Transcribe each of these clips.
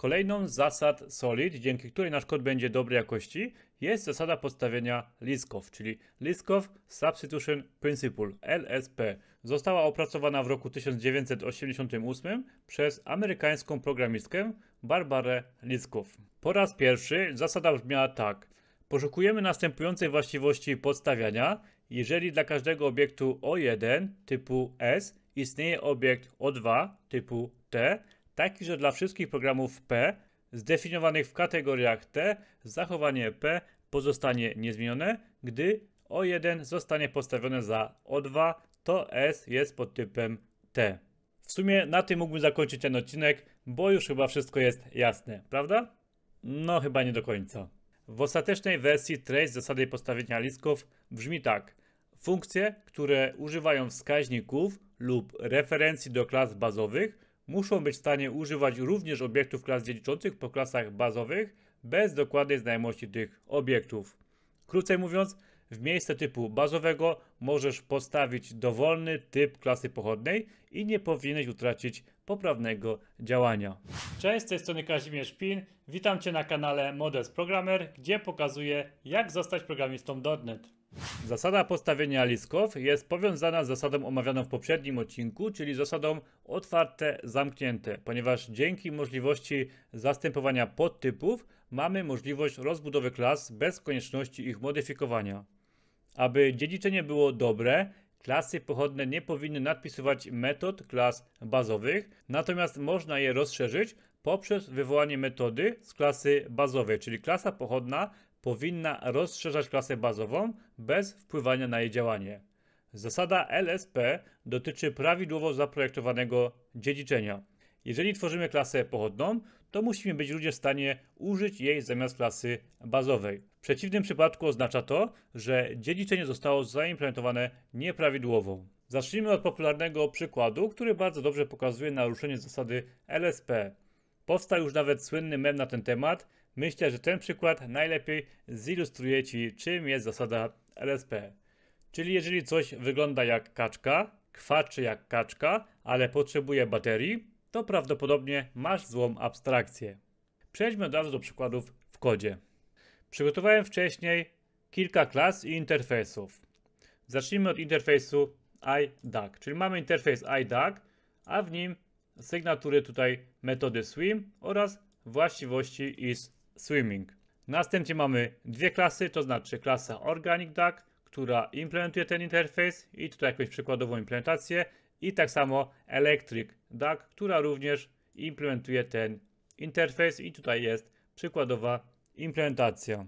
Kolejną z zasad Solid, dzięki której nasz kod będzie dobrej jakości, jest zasada podstawienia Liskow, czyli Liskow Substitution Principle, LSP. Została opracowana w roku 1988 przez amerykańską programistkę Barbarę Liskow. Po raz pierwszy zasada brzmiała tak. Poszukujemy następującej właściwości podstawiania, jeżeli dla każdego obiektu O1 typu S istnieje obiekt O2 typu T, taki, że dla wszystkich programów P zdefiniowanych w kategoriach T zachowanie P pozostanie niezmienione, gdy O1 zostanie postawione za O2, to S jest pod typem T. W sumie na tym mógłbym zakończyć ten odcinek, bo już chyba wszystko jest jasne, prawda? No chyba nie do końca. W ostatecznej wersji trace zasady postawienia listków brzmi tak. Funkcje, które używają wskaźników lub referencji do klas bazowych muszą być w stanie używać również obiektów klas dziedziczących po klasach bazowych bez dokładnej znajomości tych obiektów. Krócej mówiąc, w miejsce typu bazowego możesz postawić dowolny typ klasy pochodnej i nie powinieneś utracić poprawnego działania. Cześć, z tej strony Kazimierz Pin. Witam Cię na kanale Models Programmer, gdzie pokazuję jak zostać programistą .NET. Zasada postawienia lisków jest powiązana z zasadą omawianą w poprzednim odcinku, czyli zasadą otwarte-zamknięte, ponieważ dzięki możliwości zastępowania podtypów mamy możliwość rozbudowy klas bez konieczności ich modyfikowania. Aby dziedziczenie było dobre, klasy pochodne nie powinny nadpisywać metod klas bazowych, natomiast można je rozszerzyć poprzez wywołanie metody z klasy bazowej, czyli klasa pochodna powinna rozszerzać klasę bazową bez wpływania na jej działanie. Zasada LSP dotyczy prawidłowo zaprojektowanego dziedziczenia. Jeżeli tworzymy klasę pochodną, to musimy być również w stanie użyć jej zamiast klasy bazowej. W przeciwnym przypadku oznacza to, że dziedziczenie zostało zaimplementowane nieprawidłowo. Zacznijmy od popularnego przykładu, który bardzo dobrze pokazuje naruszenie zasady LSP. Powstał już nawet słynny mem na ten temat, Myślę, że ten przykład najlepiej zilustruje Ci, czym jest zasada LSP. Czyli jeżeli coś wygląda jak kaczka, kwaczy jak kaczka, ale potrzebuje baterii, to prawdopodobnie masz złą abstrakcję. Przejdźmy od razu do przykładów w kodzie. Przygotowałem wcześniej kilka klas i interfejsów. Zacznijmy od interfejsu iDuck, czyli mamy interfejs iDuck, a w nim sygnatury tutaj metody swim oraz właściwości is Swimming. Następnie mamy dwie klasy, to znaczy klasa Organic Duck, która implementuje ten interfejs i tutaj jakąś przykładową implementację i tak samo Electric Duck, która również implementuje ten interfejs i tutaj jest przykładowa implementacja.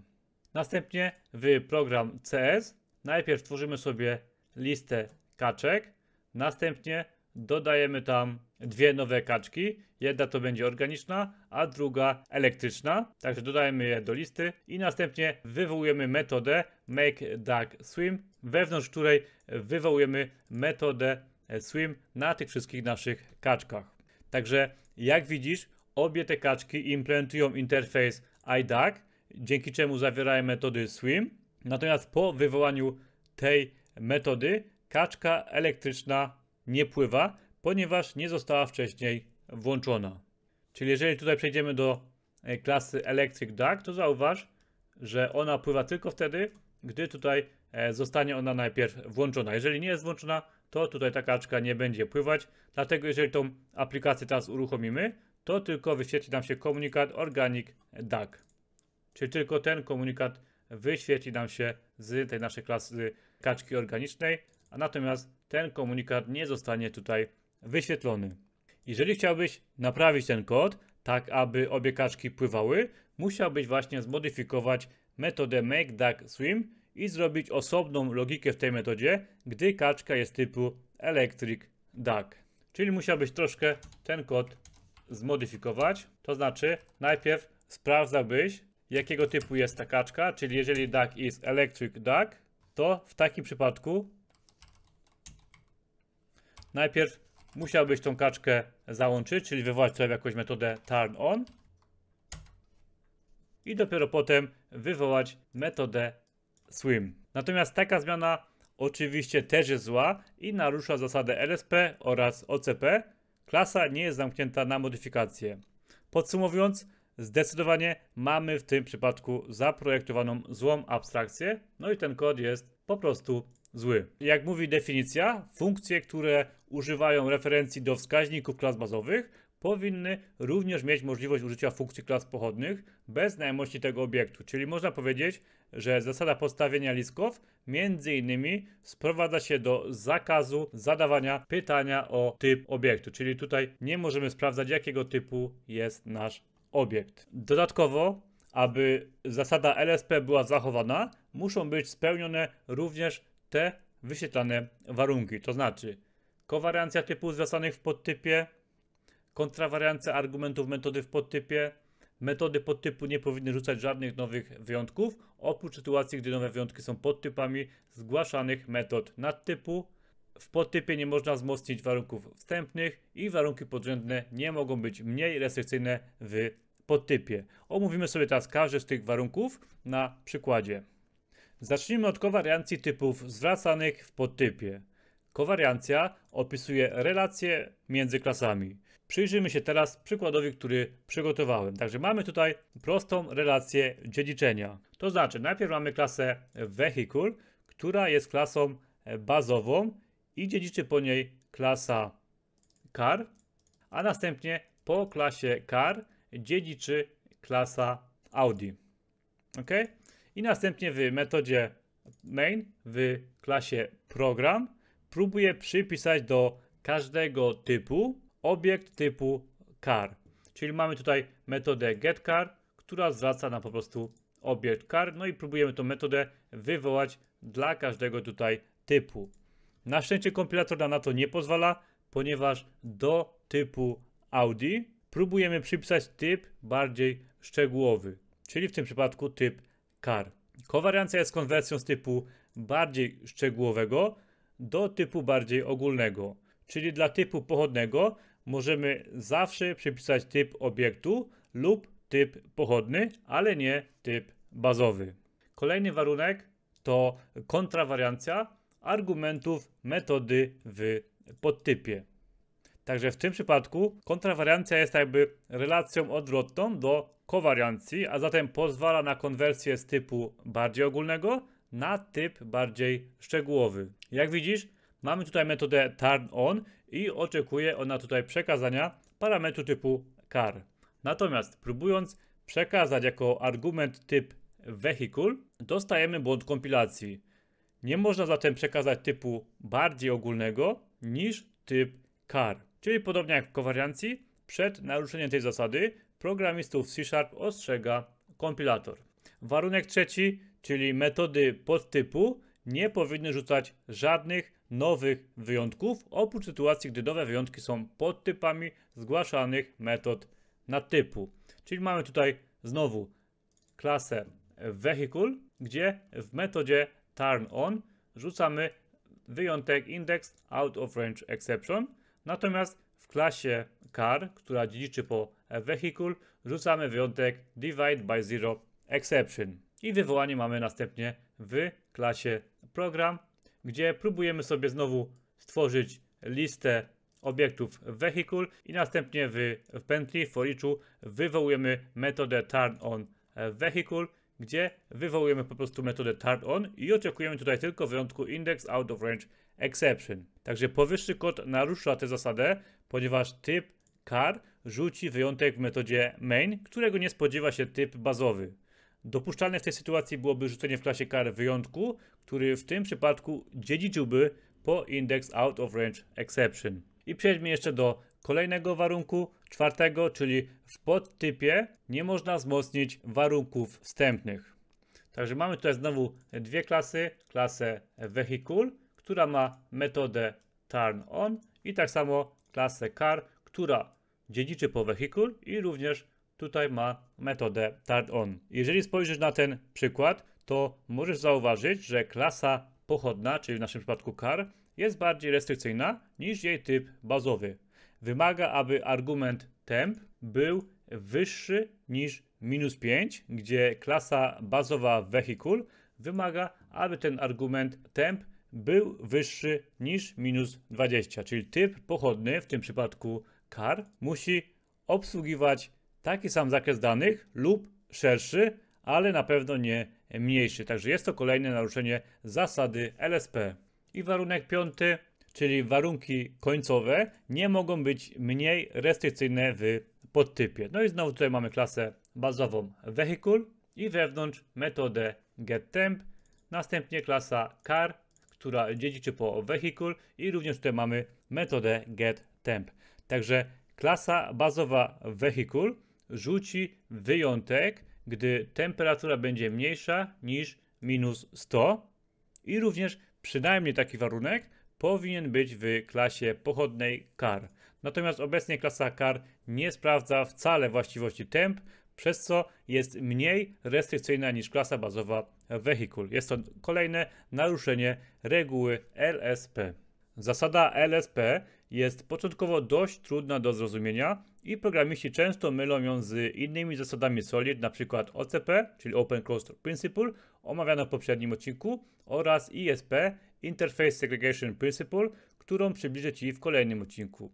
Następnie w program CS najpierw tworzymy sobie listę kaczek, następnie dodajemy tam dwie nowe kaczki. Jedna to będzie organiczna, a druga elektryczna. Także dodajemy je do listy i następnie wywołujemy metodę make duck swim, wewnątrz której wywołujemy metodę e, swim na tych wszystkich naszych kaczkach. Także jak widzisz, obie te kaczki implementują interfejs iDuck, dzięki czemu zawierają metody swim. Natomiast po wywołaniu tej metody kaczka elektryczna nie pływa, ponieważ nie została wcześniej włączona. Czyli jeżeli tutaj przejdziemy do e, klasy Electric Duck, to zauważ, że ona pływa tylko wtedy, gdy tutaj e, zostanie ona najpierw włączona. Jeżeli nie jest włączona, to tutaj ta kaczka nie będzie pływać. Dlatego jeżeli tą aplikację teraz uruchomimy, to tylko wyświetli nam się komunikat Organic Duck. Czyli tylko ten komunikat wyświetli nam się z tej naszej klasy kaczki organicznej, a natomiast ten komunikat nie zostanie tutaj wyświetlony. Jeżeli chciałbyś naprawić ten kod, tak aby obie kaczki pływały, musiałbyś właśnie zmodyfikować metodę make duck swim i zrobić osobną logikę w tej metodzie, gdy kaczka jest typu electric duck. Czyli musiałbyś troszkę ten kod zmodyfikować, to znaczy najpierw sprawdzałbyś jakiego typu jest ta kaczka, czyli jeżeli duck is electric duck, to w takim przypadku najpierw musiałbyś tą kaczkę załączyć, czyli wywołać sobie jakąś metodę turn on i dopiero potem wywołać metodę swim. Natomiast taka zmiana oczywiście też jest zła i narusza zasadę LSP oraz OCP. Klasa nie jest zamknięta na modyfikacje. Podsumowując, zdecydowanie mamy w tym przypadku zaprojektowaną złą abstrakcję, no i ten kod jest po prostu zły. Jak mówi definicja, funkcje, które używają referencji do wskaźników klas bazowych, powinny również mieć możliwość użycia funkcji klas pochodnych bez znajomości tego obiektu. Czyli można powiedzieć, że zasada postawienia listków między innymi sprowadza się do zakazu zadawania pytania o typ obiektu. Czyli tutaj nie możemy sprawdzać jakiego typu jest nasz obiekt. Dodatkowo, aby zasada LSP była zachowana, muszą być spełnione również te wyświetlane warunki, to znaczy kowariancja typu zwracanych w podtypie, kontrawariancja argumentów metody w podtypie, metody podtypu nie powinny rzucać żadnych nowych wyjątków, oprócz sytuacji, gdy nowe wyjątki są podtypami zgłaszanych metod nadtypu. W podtypie nie można wzmocnić warunków wstępnych i warunki podrzędne nie mogą być mniej restrykcyjne w podtypie. Omówimy sobie teraz każdy z tych warunków na przykładzie. Zacznijmy od kowariancji typów zwracanych w podtypie. Kowariancja opisuje relacje między klasami. Przyjrzyjmy się teraz przykładowi, który przygotowałem. Także mamy tutaj prostą relację dziedziczenia. To znaczy najpierw mamy klasę vehicle, która jest klasą bazową i dziedziczy po niej klasa car, a następnie po klasie car dziedziczy klasa Audi. Okay? I następnie w metodzie main, w klasie program, próbuję przypisać do każdego typu obiekt typu car. Czyli mamy tutaj metodę getCar, która zwraca nam po prostu obiekt car. No i próbujemy tą metodę wywołać dla każdego tutaj typu. Na szczęście kompilator na to nie pozwala, ponieważ do typu Audi próbujemy przypisać typ bardziej szczegółowy, czyli w tym przypadku typ kar. jest konwersją z typu bardziej szczegółowego do typu bardziej ogólnego. Czyli dla typu pochodnego możemy zawsze przypisać typ obiektu lub typ pochodny, ale nie typ bazowy. Kolejny warunek to kontrawariancja argumentów metody w podtypie. Także w tym przypadku kontrawariancja jest jakby relacją odwrotną do Kowariancji, a zatem pozwala na konwersję z typu bardziej ogólnego na typ bardziej szczegółowy. Jak widzisz, mamy tutaj metodę turn on i oczekuje ona tutaj przekazania parametru typu car. Natomiast próbując przekazać jako argument typ vehicle, dostajemy błąd kompilacji. Nie można zatem przekazać typu bardziej ogólnego niż typ car. Czyli podobnie jak w kowariancji, przed naruszeniem tej zasady programistów C Sharp ostrzega kompilator. Warunek trzeci, czyli metody podtypu nie powinny rzucać żadnych nowych wyjątków, oprócz sytuacji, gdy nowe wyjątki są podtypami zgłaszanych metod na typu. Czyli mamy tutaj znowu klasę vehicle, gdzie w metodzie turn on rzucamy wyjątek index out of range exception, natomiast w klasie car, która dziedziczy po vehicle, rzucamy wyjątek divide by zero exception i wywołanie mamy następnie w klasie program, gdzie próbujemy sobie znowu stworzyć listę obiektów vehicle i następnie w, w pętli, w foriczu wywołujemy metodę turn on vehicle, gdzie wywołujemy po prostu metodę turn on i oczekujemy tutaj tylko wyjątku index out of range exception. Także powyższy kod narusza tę zasadę, ponieważ typ car rzuci wyjątek w metodzie main, którego nie spodziewa się typ bazowy. Dopuszczalne w tej sytuacji byłoby rzucenie w klasie kar wyjątku, który w tym przypadku dziedziczyłby po index out of range exception. I przejdźmy jeszcze do kolejnego warunku, czwartego, czyli w podtypie nie można wzmocnić warunków wstępnych. Także mamy tutaj znowu dwie klasy, klasę vehicle, która ma metodę turn on i tak samo klasę car, która dziedziczy po wehikul i również tutaj ma metodę turn on. Jeżeli spojrzysz na ten przykład, to możesz zauważyć, że klasa pochodna, czyli w naszym przypadku car, jest bardziej restrykcyjna niż jej typ bazowy. Wymaga, aby argument temp był wyższy niż minus 5, gdzie klasa bazowa vehicle wymaga, aby ten argument temp był wyższy niż minus 20, czyli typ pochodny, w tym przypadku CAR musi obsługiwać taki sam zakres danych lub szerszy, ale na pewno nie mniejszy. Także jest to kolejne naruszenie zasady LSP. I warunek piąty, czyli warunki końcowe, nie mogą być mniej restrykcyjne w podtypie. No i znowu tutaj mamy klasę bazową Vehicle i wewnątrz metodę getTemp, następnie klasa car, która dziedziczy po vehicle i również tutaj mamy metodę getTemp. Także klasa bazowa Vehicle rzuci wyjątek, gdy temperatura będzie mniejsza niż minus 100 i również przynajmniej taki warunek powinien być w klasie pochodnej CAR. Natomiast obecnie klasa CAR nie sprawdza wcale właściwości temp, przez co jest mniej restrykcyjna niż klasa bazowa Vehicle. Jest to kolejne naruszenie reguły LSP. Zasada LSP jest początkowo dość trudna do zrozumienia i programiści często mylą ją z innymi zasadami SOLID, np. OCP, czyli Open Closed Principle, omawiane w poprzednim odcinku, oraz ISP, Interface Segregation Principle, którą przybliżę Ci w kolejnym odcinku.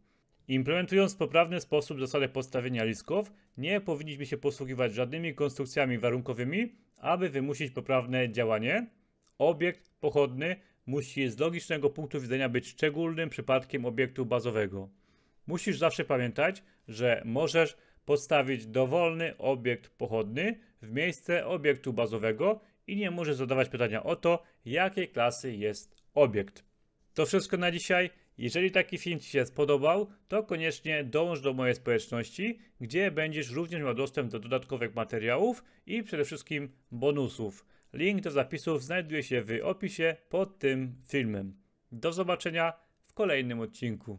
Implementując w poprawny sposób zasadę podstawienia listków, nie powinniśmy się posługiwać żadnymi konstrukcjami warunkowymi, aby wymusić poprawne działanie. Obiekt pochodny musi z logicznego punktu widzenia być szczególnym przypadkiem obiektu bazowego. Musisz zawsze pamiętać, że możesz postawić dowolny obiekt pochodny w miejsce obiektu bazowego i nie możesz zadawać pytania o to, jakiej klasy jest obiekt. To wszystko na dzisiaj. Jeżeli taki film Ci się spodobał, to koniecznie dołącz do mojej społeczności, gdzie będziesz również miał dostęp do dodatkowych materiałów i przede wszystkim bonusów. Link do zapisów znajduje się w opisie pod tym filmem. Do zobaczenia w kolejnym odcinku.